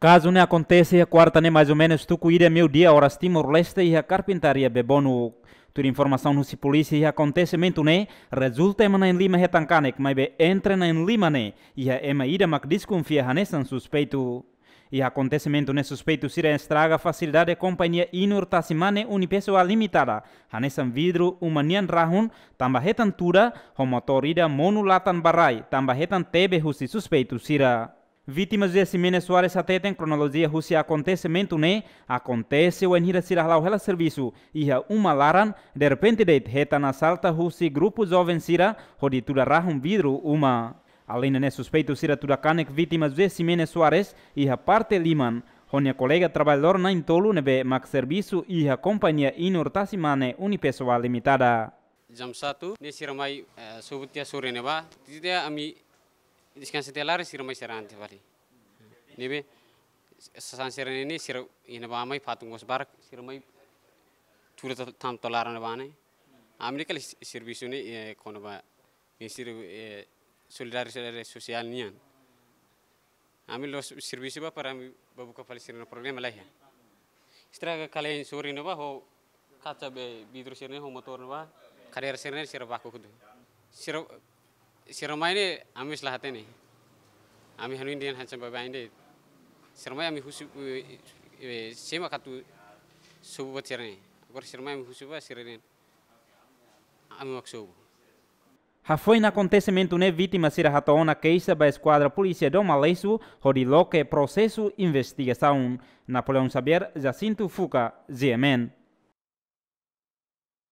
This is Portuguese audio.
Caso não aconteça, a quarta nem né, mais ou menos, tu cuida meu dia, horas Timor-Leste e a carpintaria bebono Tu informação no polícia e acontecimento né resulta em em Lima retancanek mas be entra na em Lima né e a ema ida mac desconfia nessa suspeito e acontecimento né suspeito sira estraga facilidade companhia Inor Tassimane Unipessoa Limitada hanesan vidro uma nian rahun tamba retantura homotorida monulatan barai tamba retan tebe husi suspeito sira Vítimas de Simene Soares até tem cronologia russa acontecimento né? Aconteceu em Hirasirahlau Hela Serviço e uma laran, de repente deit reta na salta russe grupo jovem sira, roditura rahum vidro uma. Além de suspeito sira turakanek vítimas de Simene Soares e a parte liman. Honia colega trabalhador na intolu nebe max serviço e a companhia Inortasimane Unipessoal Limitada. Jam 1 ni siramai uh, eh, subutia sore neba. Tidak ami iskan setelar sir mai seranti bali nibe sasan siran ini sir ina ba mai fatung gos barak sir mai tur tam tolaran ba ne amerika sir ni kono ba ni sir solidaritas sosial nian ya. ami los servisi ba para babu ka na problem lah ya istra ka kale suri na ba ho kaca be bidro sirne ho motor na ba karir sirne sir ba ko kudu sir si ramaine ami islahatene ami hanu indian hansam babainde sirmai ami husu eh, eh, sema katu sububat sirene agora sirmai ami husuba sirene ami maksubu Foi no acontecimento né vítima ser ratoona queixa da esquadra polícia do Malêsio, rodiloque processo investigação. Napoleão Xavier, Jacinto Fuca, GMN.